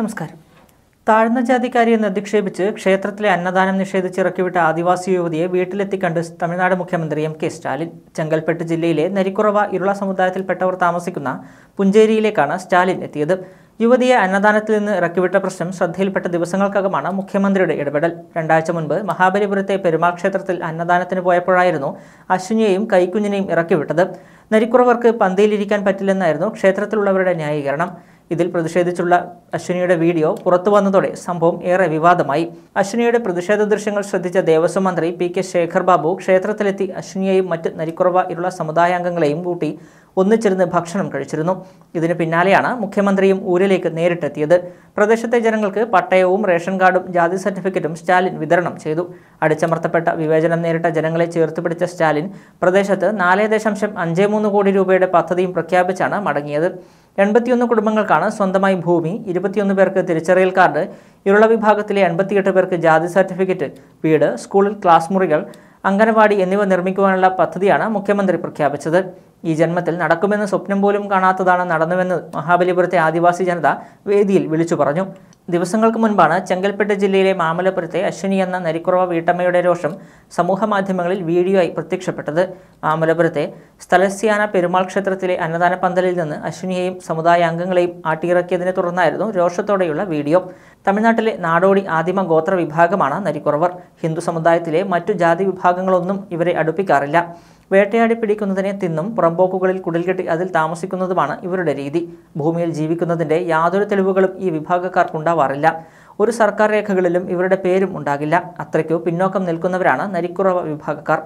നമസ്കാരം താഴ്ന്ന ജാതിക്കാരിയെ അധിക്ഷേപിച്ച് ക്ഷേത്രത്തിലെ അന്നദാനം നിഷേധിച്ച് ഇറക്കിവിട്ട ആദിവാസി യുവതിയെ വീട്ടിലെത്തി കണ്ട് തമിഴ്നാട് മുഖ്യമന്ത്രി എം കെ സ്റ്റാലിൻ ചെങ്കൽപ്പെട്ട് ജില്ലയിലെ നരിക്കുറവ ഇരുള സമുദായത്തിൽപ്പെട്ടവർ താമസിക്കുന്ന പുഞ്ചേരിയിലേക്കാണ് സ്റ്റാലിൻ എത്തിയത് യുവതിയെ അന്നദാനത്തിൽ നിന്ന് ഇറക്കിവിട്ട പ്രശ്നം ശ്രദ്ധയിൽപ്പെട്ട ദിവസങ്ങൾക്കകമാണ് മുഖ്യമന്ത്രിയുടെ ഇടപെടൽ രണ്ടാഴ്ച മുൻപ് മഹാബലിപുരത്തെ പെരുമാൾ ക്ഷേത്രത്തിൽ അന്നദാനത്തിന് പോയപ്പോഴായിരുന്നു അശ്വിനിയെയും കൈക്കുഞ്ഞിനെയും ഇറക്കിവിട്ടത് നരിക്കുറവർക്ക് പന്തിയിലിരിക്കാൻ പറ്റില്ലെന്നായിരുന്നു ക്ഷേത്രത്തിലുള്ളവരുടെ ന്യായീകരണം ഇതിൽ പ്രതിഷേധിച്ചുള്ള അശ്വിനിയുടെ വീഡിയോ പുറത്തു വന്നതോടെ സംഭവം ഏറെ വിവാദമായി അശ്വിനിയുടെ പ്രതിഷേധ ദൃശ്യങ്ങൾ ശ്രദ്ധിച്ച ദേവസ്വം മന്ത്രി പി കെ ശേഖർ ബാബു ക്ഷേത്രത്തിലെത്തി അശ്വിനിയെയും മറ്റ് നരിക്കുറവ ഇരുള സമുദായാംഗങ്ങളെയും കൂട്ടി ഒന്നിച്ചിരുന്ന് ഭക്ഷണം കഴിച്ചിരുന്നു ഇതിന് പിന്നാലെയാണ് മുഖ്യമന്ത്രിയും ഊരിലേക്ക് നേരിട്ടെത്തിയത് പ്രദേശത്തെ ജനങ്ങൾക്ക് പട്ടയവും റേഷൻ കാർഡും ജാതി സർട്ടിഫിക്കറ്റും സ്റ്റാലിൻ വിതരണം ചെയ്തു അടിച്ചമർത്തപ്പെട്ട വിവേചനം നേരിട്ട ജനങ്ങളെ ചേർത്ത് പിടിച്ച സ്റ്റാലിൻ പ്രദേശത്ത് നാല് ദശാംശം അഞ്ച് മൂന്ന് കോടി രൂപയുടെ പദ്ധതിയും പ്രഖ്യാപിച്ചാണ് മടങ്ങിയത് എൺപത്തിയൊന്ന് കുടുംബങ്ങൾക്കാണ് സ്വന്തമായി ഭൂമി ഇരുപത്തിയൊന്ന് പേർക്ക് തിരിച്ചറിയൽ കാർഡ് ഇരുള വിഭാഗത്തിലെ എൺപത്തിയെട്ട് പേർക്ക് ജാതി സർട്ടിഫിക്കറ്റ് വീട് സ്കൂളിൽ ക്ലാസ് മുറികൾ അംഗനവാടി എന്നിവ നിർമ്മിക്കുവാനുള്ള പദ്ധതിയാണ് മുഖ്യമന്ത്രി പ്രഖ്യാപിച്ചത് ഈ ജന്മത്തിൽ നടക്കുമെന്ന് സ്വപ്നം പോലും കാണാത്തതാണ് നടന്നുവെന്ന് മഹാബലിപുരത്തെ ആദിവാസി ജനത വേദിയിൽ വിളിച്ചു പറഞ്ഞു ദിവസങ്ങൾക്ക് മുൻപാണ് ചെങ്കൽപ്പെട്ട് ജില്ലയിലെ മാമലപുരത്തെ അശ്വിനി എന്ന നരിക്കുറവ വീട്ടമ്മയുടെ രോഷം സമൂഹമാധ്യമങ്ങളിൽ വീഡിയോ ആയി പ്രത്യക്ഷപ്പെട്ടത് മാമലപുരത്തെ സ്ഥലസ്യാന പെരുമാൾ ക്ഷേത്രത്തിലെ അന്നദാന പന്തലിൽ നിന്ന് അശ്വിനിയെയും സമുദായാംഗങ്ങളെയും ആട്ടിയിറക്കിയതിനെ തുടർന്നായിരുന്നു രോഷത്തോടെയുള്ള വീഡിയോ തമിഴ്നാട്ടിലെ നാടോടി ആദിമ ഗോത്ര വിഭാഗമാണ് നരിക്കുറവർ ഹിന്ദു സമുദായത്തിലെ മറ്റു ജാതി വിഭാഗങ്ങളൊന്നും ഇവരെ അടുപ്പിക്കാറില്ല വേട്ടയാടി പിടിക്കുന്നതിനെ തിന്നും പുറംപോക്കുകളിൽ കുടിൽകെട്ടി അതിൽ താമസിക്കുന്നതുമാണ് ഇവരുടെ രീതി ഭൂമിയിൽ ജീവിക്കുന്നതിൻ്റെ യാതൊരു തെളിവുകളും ഈ വിഭാഗക്കാർക്കുണ്ടാവാറില്ല ഒരു സർക്കാർ രേഖകളിലും ഇവരുടെ പേരും ഉണ്ടാകില്ല അത്രയ്ക്കോ പിന്നോക്കം നിൽക്കുന്നവരാണ് നരിക്കുറവ വിഭാഗക്കാർ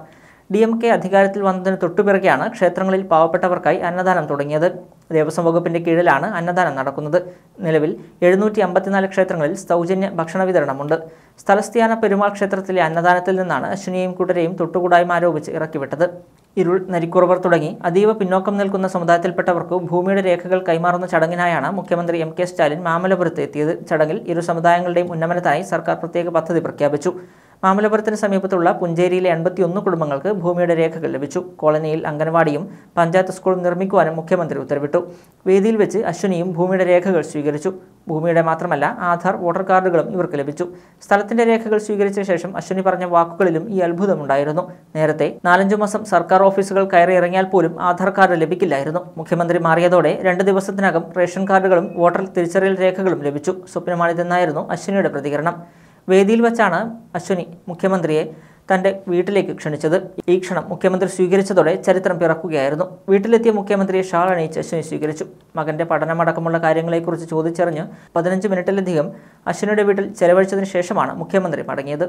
ഡി എം കെ അധികാരത്തിൽ വന്നതിന് തൊട്ടുപിറകെയാണ് ക്ഷേത്രങ്ങളിൽ പാവപ്പെട്ടവർക്കായി അന്നദാനം തുടങ്ങിയത് ദേവസ്വം വകുപ്പിന്റെ കീഴിലാണ് അന്നദാനം നടക്കുന്നത് നിലവിൽ എഴുന്നൂറ്റി അമ്പത്തിനാല് ക്ഷേത്രങ്ങളിൽ സൗജന്യ ഭക്ഷണ വിതരണമുണ്ട് സ്ഥലസ്ഥാന പെരുമാൾ ക്ഷേത്രത്തിലെ അന്നദാനത്തിൽ നിന്നാണ് അശ്വിനിയും കുടരയും തൊട്ടുകൂടായ്മ ആരോപിച്ച് ഇറക്കിവിട്ടത് ഇരുൾ നരിക്കുറവർ തുടങ്ങി അതീവ പിന്നോക്കം നിൽക്കുന്ന സമുദായത്തിൽപ്പെട്ടവർക്ക് ഭൂമിയുടെ രേഖകൾ കൈമാറുന്ന ചടങ്ങിനായാണ് മുഖ്യമന്ത്രി എം കെ സ്റ്റാലിൻ മാമലപുരത്ത് എത്തിയത് ചടങ്ങിൽ ഇരു സമുദായങ്ങളുടെയും ഉന്നമനത്തിനായി സർക്കാർ പ്രത്യേക പദ്ധതി പ്രഖ്യാപിച്ചു മാമലപുരത്തിന് സമീപത്തുള്ള പുഞ്ചേരിയിലെ എൺപത്തിയൊന്ന് കുടുംബങ്ങൾക്ക് ഭൂമിയുടെ രേഖകൾ ലഭിച്ചു കോളനിയിൽ അംഗൻവാടിയും പഞ്ചായത്ത് സ്കൂളും നിർമ്മിക്കുവാനും മുഖ്യമന്ത്രി ഉത്തരവിട്ടു വേദിയിൽ വെച്ച് അശ്വിനിയും ഭൂമിയുടെ രേഖകൾ സ്വീകരിച്ചു ഭൂമിയുടെ മാത്രമല്ല ആധാർ വോട്ടർ കാർഡുകളും ഇവർക്ക് ലഭിച്ചു സ്ഥലത്തിന്റെ രേഖകൾ സ്വീകരിച്ച ശേഷം അശ്വിനി പറഞ്ഞ വാക്കുകളിലും ഈ അത്ഭുതമുണ്ടായിരുന്നു നേരത്തെ നാലഞ്ചു മാസം സർക്കാർ ഓഫീസുകൾ കയറി ഇറങ്ങിയാൽ പോലും ആധാർ കാർഡ് ലഭിക്കില്ലായിരുന്നു മുഖ്യമന്ത്രി മാറിയതോടെ രണ്ട് ദിവസത്തിനകം റേഷൻ കാർഡുകളും വോട്ടർ തിരിച്ചറിയൽ രേഖകളും ലഭിച്ചു സ്വപ്നമാണിതെന്നായിരുന്നു അശ്വിനിയുടെ പ്രതികരണം വേദിയിൽ വെച്ചാണ് അശ്വനി മുഖ്യമന്ത്രിയെ തന്റെ വീട്ടിലേക്ക് ക്ഷണിച്ചത് ഈ ക്ഷണം മുഖ്യമന്ത്രി സ്വീകരിച്ചതോടെ ചരിത്രം പിറക്കുകയായിരുന്നു വീട്ടിലെത്തിയ മുഖ്യമന്ത്രിയെ ഷാൾ അണിയിച്ച് അശ്വിനി സ്വീകരിച്ചു മകന്റെ പഠനമടക്കമുള്ള കാര്യങ്ങളെക്കുറിച്ച് ചോദിച്ചറിഞ്ഞ് പതിനഞ്ച് മിനിറ്റിലധികം അശ്വിനിയുടെ വീട്ടിൽ ചെലവഴിച്ചതിന് ശേഷമാണ് മുഖ്യമന്ത്രി മടങ്ങിയത്